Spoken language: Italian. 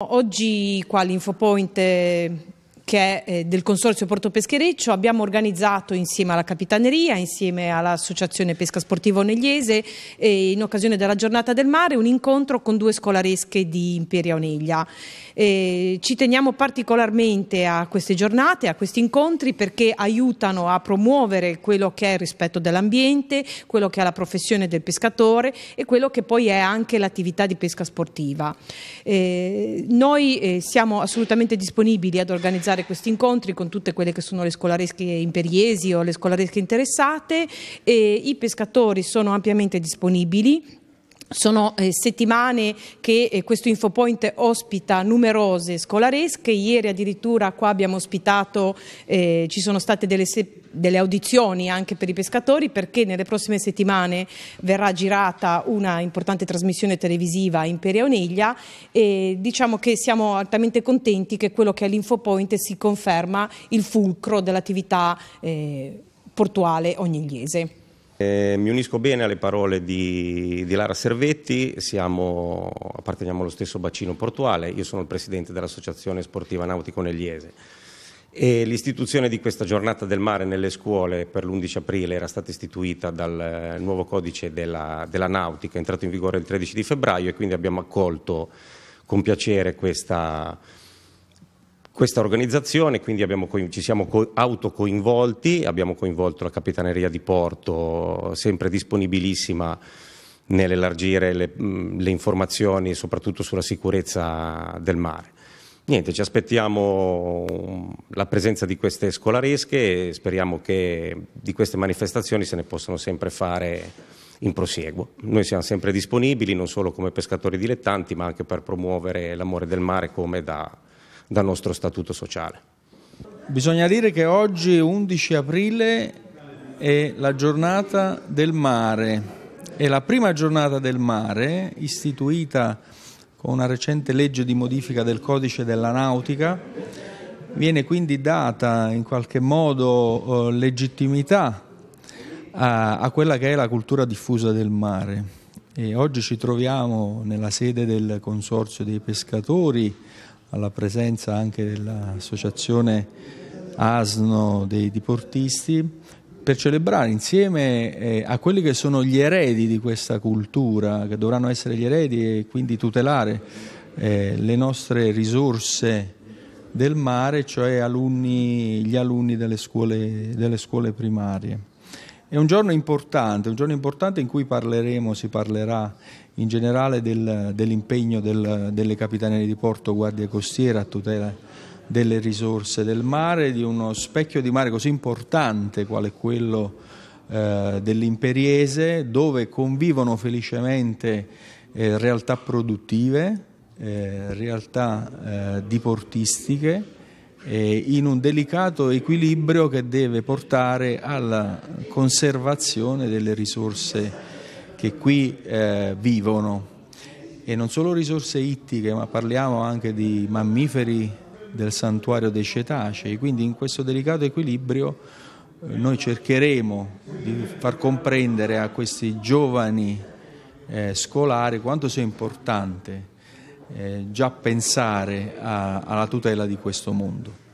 Oggi qua all'Infopoint eh, che è eh, del Consorzio Porto Peschereccio. Abbiamo organizzato insieme alla Capitaneria, insieme all'Associazione Pesca Sportiva Onegliese, in occasione della Giornata del Mare, un incontro con due scolaresche di Imperia Oneglia. ci teniamo particolarmente a queste giornate, a questi incontri, perché aiutano a promuovere quello che è il rispetto dell'ambiente, quello che è la professione del pescatore e quello che poi è anche l'attività di pesca sportiva. Eh, noi eh, siamo assolutamente disponibili ad organizzare organizzare questi incontri con tutte quelle che sono le scolaresche imperiesi o le scolaresche interessate. E I pescatori sono ampiamente disponibili sono eh, settimane che eh, questo infopoint ospita numerose scolaresche, ieri addirittura qua abbiamo ospitato, eh, ci sono state delle, delle, audizioni anche per i pescatori perché nelle prossime settimane verrà girata una importante trasmissione televisiva in Pereoniglia e diciamo che siamo altamente contenti che quello che è l'infopoint si conferma il fulcro dell'attività eh, portuale ogni ognigliese. Eh, mi unisco bene alle parole di, di Lara Servetti, Siamo, apparteniamo allo stesso bacino portuale, io sono il presidente dell'Associazione Sportiva Nautico Negliese. E l'istituzione di questa giornata del mare nelle scuole per l'11 aprile era stata istituita dal eh, nuovo codice della, della nautica, entrato in vigore il 13 febbraio e quindi abbiamo accolto con piacere questa, questa organizzazione, quindi co- ci siamo co- autocoinvolti, abbiamo coinvolto la Capitaneria di Porto, sempre disponibilissima nell'elargire le, le informazioni soprattutto sulla sicurezza del mare. Niente, ci aspettiamo um, la presenza di queste scolaresche e speriamo che di queste manifestazioni se ne possano sempre fare in prosieguo. Noi siamo sempre disponibili non solo come pescatori dilettanti ma anche per promuovere l'amore del mare come da dal nostro statuto sociale. Bisogna dire che oggi 11 aprile è la giornata del mare, è la prima giornata del mare istituita con una recente legge di modifica del codice della nautica, viene quindi data in qualche modo eh, legittimità a, a, quella che è la cultura diffusa del mare. E oggi ci troviamo nella sede del Consorzio dei Pescatori alla presenza anche dell'associazione Asno dei diportisti per celebrare insieme eh, a quelli che sono gli eredi di questa cultura, che dovranno essere gli eredi e quindi tutelare eh, le nostre risorse del mare, cioè alunni, gli alunni delle scuole, delle scuole primarie. È un giorno importante, un giorno importante in cui parleremo, si parlerà in generale del, dell'impegno del, delle capitanerie di porto, guardia costiera a tutela delle risorse del mare, di uno specchio di mare così importante quale quello eh, dell'imperiese, dove convivono felicemente eh, realtà produttive, eh, realtà eh, diportistiche eh, in un delicato equilibrio che deve portare alla conservazione delle risorse che qui eh, vivono e non solo risorse ittiche ma parliamo anche di mammiferi del santuario dei cetacei, quindi in questo delicato equilibrio eh, noi cercheremo di far comprendere a questi giovani eh, scolari quanto sia importante eh, già pensare a, alla tutela di questo mondo.